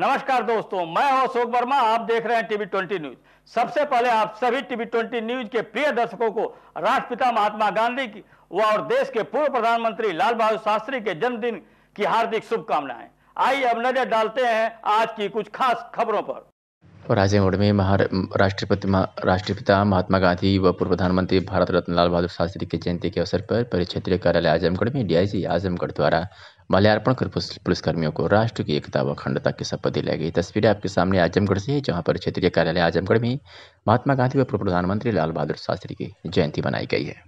नमस्कार दोस्तों मैं हूं अशोक वर्मा आप देख रहे हैं टीवी ट्वेंटी न्यूज सबसे पहले आप सभी टीवी ट्वेंटी न्यूज के प्रिय दर्शकों को राष्ट्रपिता महात्मा गांधी की व और देश के पूर्व प्रधानमंत्री लाल बहादुर शास्त्री के जन्मदिन की हार्दिक शुभकामनाएं आइए अब नजर डालते हैं आज की कुछ खास खबरों पर राजेमुड़ में राष्ट्रपति राष्ट्रपिता महात्मा गांधी व पूर्व प्रधानमंत्री भारत रत्न लाल बहादुर शास्त्री की जयंती के अवसर पर परिक्षेत्रीय कार्यालय आजमगढ़ में डीआईजी आजमगढ़ द्वारा माल्यार्पण कर पुलिसकर्मियों को राष्ट्र की एकता व अखंडता की शपथ दिलाई गई तस्वीरें आपके सामने आजमगढ़ से है जहाँ पर क्षेत्रीय कार्यालय आजमगढ़ में महात्मा गांधी व पूर्व प्रधानमंत्री लाल बहादुर शास्त्री की जयंती मनाई गई है